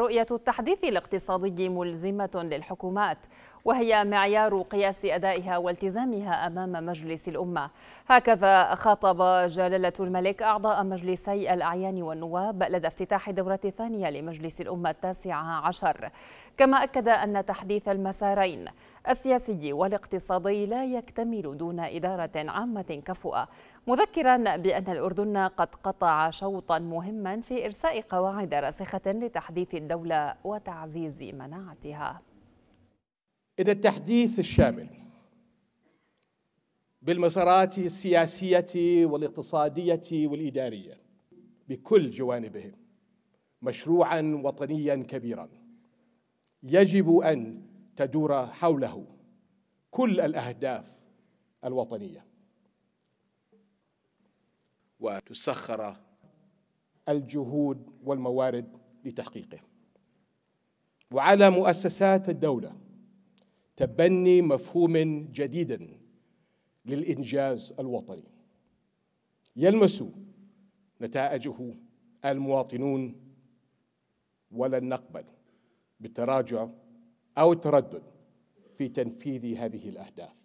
رؤية التحديث الاقتصادي ملزمة للحكومات وهي معيار قياس أدائها والتزامها أمام مجلس الأمة هكذا خاطب جلالة الملك أعضاء مجلسي الأعيان والنواب لدى افتتاح الدورة الثانية لمجلس الأمة التاسعة عشر كما أكد أن تحديث المسارين السياسي والاقتصادي لا يكتمل دون إدارة عامة كفؤة مذكرا بأن الأردن قد قطع شوطا مهما في إرساء قواعد راسخة لتحديث الدولة وتعزيز مناعتها إلى التحديث الشامل بالمسارات السياسية والاقتصادية والإدارية بكل جوانبه مشروعا وطنيا كبيرا يجب أن تدور حوله كل الأهداف الوطنية وتسخر الجهود والموارد لتحقيقه وعلى مؤسسات الدولة تبني مفهوم جديد للإنجاز الوطني يلمس نتائجه المواطنون ولن نقبل بالتراجع أو التردد في تنفيذ هذه الأهداف